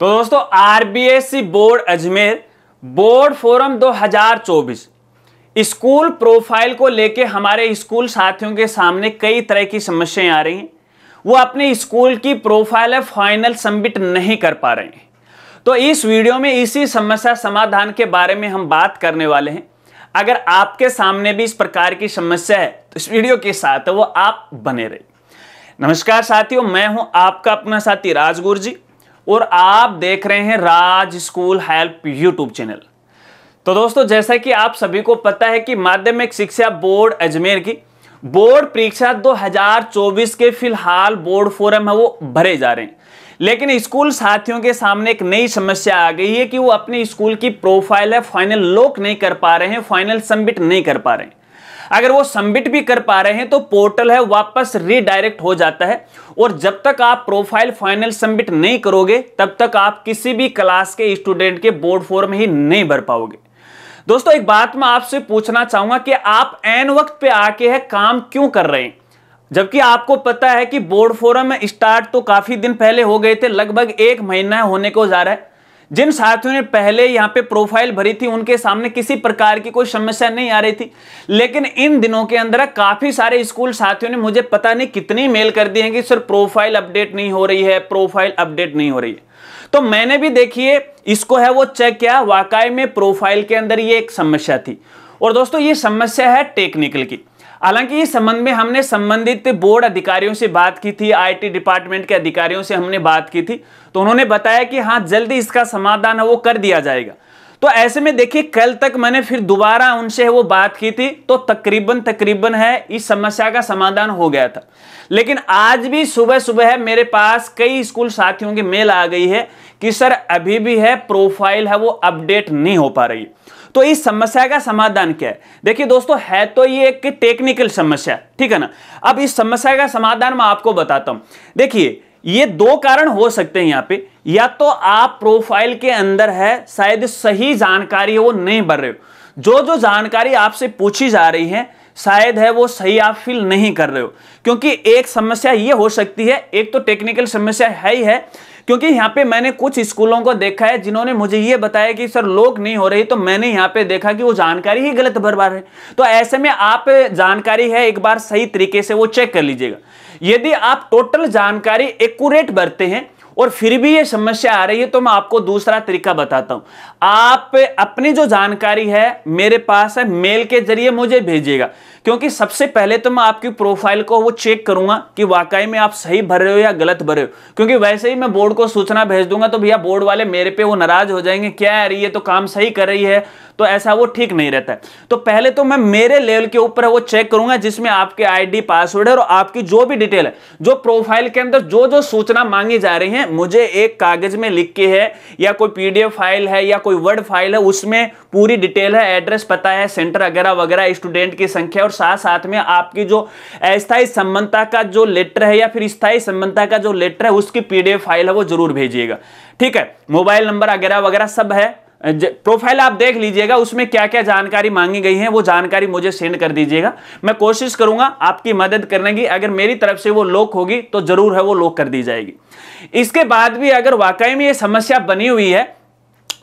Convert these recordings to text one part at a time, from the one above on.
तो दोस्तों RBSC board Ajmer board forum 2024 school profile को लेके हमारे स्कूल साथियों के सामने कई तरह की समस्याएं आ रही हैं वो अपने स्कूल की प्रोफाइल फाइनल सबमिट नहीं कर पा रहे हैं तो इस वीडियो में इसी समस्या समाधान के बारे में हम बात करने वाले हैं अगर आपके सामने भी इस प्रकार की समस्या है तो इस वीडियो के साथ वो आप बने रहे नमस्कार साथियों मैं हूं आपका अपना साथी राजगुरु जी और आप देख रहे हैं Raj school help YouTube channel तो दोस्तों जैसा कि आप सभी को पता है कि माध्यमिक शिक्षा बोर्ड अजमेर की बोर्ड परीक्षा 2024 के फिलहाल बोर्ड फोरम है वो भरे जा रहे हैं लेकिन स्कूल साथियों के सामने एक नई समस्या आ गई है कि वो अपने स्कूल की प्रोफाइल है फाइनल लॉक नहीं कर पा रहे हैं फाइनल सबमिट नहीं कर पा रहे हैं अगर वो सबमिट भी कर पा रहे हैं तो पोर्टल है वापस रिडायरेक्ट हो जाता है और जब तक आप प्रोफाइल फाइनल सबमिट नहीं करोगे तब तक आप किसी भी क्लास के स्टूडेंट के बोर्ड फॉर्म ही नहीं भर पाओगे दोस्तों एक बात मैं आपसे पूछना चाहूंगा कि आप एन वक्त पे आके है काम क्यों कर रहे हैं जबकि आपको पता है कि बोर्ड फोरम स्टार्ट तो काफी दिन पहले हो गए थे लगभग एक महीना होने को जा रहा है जिन साथियों ने पहले यहां पे प्रोफाइल भरी थी उनके सामने किसी प्रकार की कोई समस्या नहीं आ रही थी लेकिन इन दिनों के अंदर काफ़ी सारे स्कूल साथियों ने मुझे पता नहीं कितनी मेल कर दी है कि सर प्रोफाइल अपडेट नहीं हो रही है प्रोफाइल अपडेट नहीं हो रही है तो मैंने भी देखिए इसको है वो चेक किया वाकई में प्रोफाइल के अंदर ये एक समस्या थी और दोस्तों ये समस्या है टेक्निकल की हालांकि इस संबंध में हमने संबंधित बोर्ड अधिकारियों से बात की थी आईटी डिपार्टमेंट के अधिकारियों से हमने बात की थी तो उन्होंने बताया कि हाँ जल्दी इसका समाधान वो कर दिया जाएगा तो ऐसे में देखिए कल तक मैंने फिर दोबारा उनसे वो बात की थी तो तकरीबन तकरीबन है इस समस्या का समाधान हो गया था लेकिन आज भी सुबह सुबह मेरे पास कई स्कूल साथियों की मेल आ गई है कि सर अभी भी है प्रोफाइल है वो अपडेट नहीं हो पा रही तो इस समस्या का समाधान क्या है देखिए दोस्तों है तो ये एक टेक्निकल समस्या ठीक है ना अब इस समस्या का समाधान मैं आपको बताता हूं देखिए ये दो कारण हो सकते हैं यहां पे या तो आप प्रोफाइल के अंदर है शायद सही जानकारी है वो नहीं भर रहे हो जो जो जानकारी आपसे पूछी जा रही है शायद है वो सही आप फील नहीं कर रहे हो क्योंकि एक समस्या ये हो सकती है एक तो टेक्निकल समस्या है ही है क्योंकि यहाँ पे मैंने कुछ स्कूलों को देखा है जिन्होंने मुझे ये बताया कि सर लोग नहीं हो रही तो मैंने यहाँ पे देखा कि वो जानकारी ही गलत भरवा रहे तो ऐसे में आप जानकारी है एक बार सही तरीके से वो चेक कर लीजिएगा यदि आप टोटल जानकारी एकूरेट भरते हैं और फिर भी ये समस्या आ रही है तो मैं आपको दूसरा तरीका बताता हूं आप अपनी जो जानकारी है मेरे पास है मेल के जरिए मुझे भेजिएगा क्योंकि सबसे पहले तो मैं आपकी प्रोफाइल को वो चेक करूंगा कि वाकई में आप सही भर रहे हो या गलत भर रहे हो क्योंकि वैसे ही मैं बोर्ड को सूचना भेज दूंगा तो भैया बोर्ड वाले मेरे पे वो नाराज हो जाएंगे क्या आ रही है तो काम सही कर रही है तो ऐसा वो ठीक नहीं रहता है तो पहले तो मैं मेरे लेवल के ऊपर वो चेक करूंगा जिसमें आपके आईडी पासवर्ड है और आपकी जो भी डिटेल है जो प्रोफाइल के अंदर जो जो सूचना मांगी जा रही है मुझे एक कागज में लिख के है या कोई पीडीएफ फाइल है या कोई वर्ड फाइल है उसमें पूरी डिटेल है एड्रेस पता है सेंटर वगैरह वगैरह स्टूडेंट की संख्या और साथ साथ में आपकी जो अस्थायी संबंधता का जो लेटर है या फिर स्थायी संबंधता का जो लेटर है उसकी पीडीएफ फाइल है वो जरूर भेजिएगा ठीक है मोबाइल नंबर वगैरह वगैरह सब है प्रोफाइल आप देख लीजिएगा उसमें क्या क्या जानकारी मांगी गई है वो जानकारी मुझे सेंड कर दीजिएगा मैं कोशिश करूंगा आपकी मदद करने की अगर मेरी तरफ से वो लॉक होगी तो जरूर है वो लॉक कर दी जाएगी इसके बाद भी अगर वाकई में ये समस्या बनी हुई है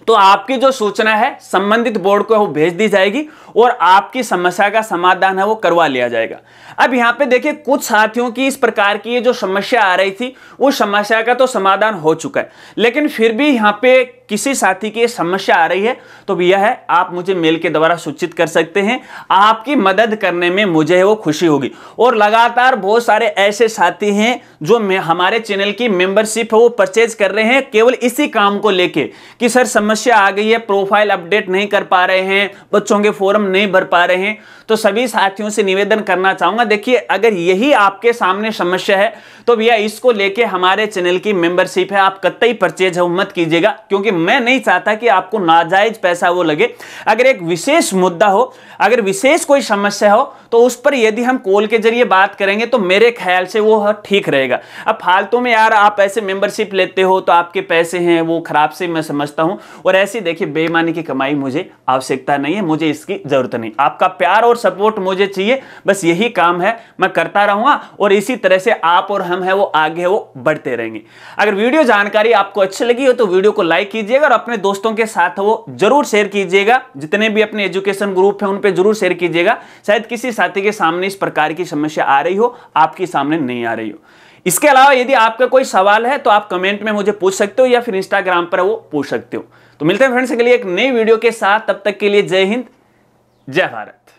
तो आपकी जो सूचना है संबंधित बोर्ड को वो भेज दी जाएगी और आपकी समस्या का समाधान है वो करवा लिया जाएगा अब यहाँ पे देखिए कुछ साथियों की इस प्रकार की ये जो समस्या आ रही थी उस समस्या का तो समाधान हो चुका है लेकिन फिर भी यहाँ पे किसी साथी की समस्या आ रही है तो भैया है आप मुझे मेल के द्वारा सूचित कर सकते हैं आपकी मदद करने में मुझे वो खुशी होगी और लगातार बहुत सारे ऐसे साथी हैं जो हमारे चैनल की मेंबरशिप है वो परचेज कर रहे हैं केवल इसी काम को लेके कि सर समस्या आ गई है प्रोफाइल अपडेट नहीं कर पा रहे हैं बच्चों के फॉर्म नहीं भर पा रहे हैं तो सभी साथियों से निवेदन करना चाहूंगा देखिए अगर यही आपके सामने समस्या है तो भैया इसको लेके हमारे चैनल की मेंबरशिप है आप कतई परचेज है मत कीजिएगा क्योंकि मैं नहीं चाहता कि आपको नाजायज पैसा वो लगे अगर एक विशेष मुद्दा हो अगर विशेष कोई समस्या हो तो उस पर यदि हम कॉल के जरिए बात करेंगे तो मेरे ख्याल से वो ठीक रहेगा अब फालतू में यार आप ऐसे मेंबरशिप लेते हो तो आपके पैसे हैं वो खराब से मैं समझता हूं और ऐसी देखिए बेईमानी की कमाई मुझे आवश्यकता नहीं है मुझे इसकी जरूरत नहीं आपका प्यार और सपोर्ट मुझे चाहिए बस यही काम है मैं करता रहूंगा और इसी तरह से आप और हम है वो आगे वो बढ़ते रहेंगे अगर वीडियो जानकारी आपको अच्छी लगी हो तो वीडियो को लाइक कीजिए कीजिएगा और अपने दोस्तों के साथ वो जरूर शेयर कीजिएगा जितने भी अपने एजुकेशन ग्रुप हैं उन पर जरूर शेयर कीजिएगा शायद किसी साथी के सामने इस प्रकार की समस्या आ रही हो आपके सामने नहीं आ रही हो इसके अलावा यदि आपका कोई सवाल है तो आप कमेंट में मुझे पूछ सकते हो या फिर इंस्टाग्राम पर वो पूछ सकते हो तो मिलते हैं फ्रेंड्स के लिए एक नई वीडियो के साथ तब तक के लिए जय हिंद जय भारत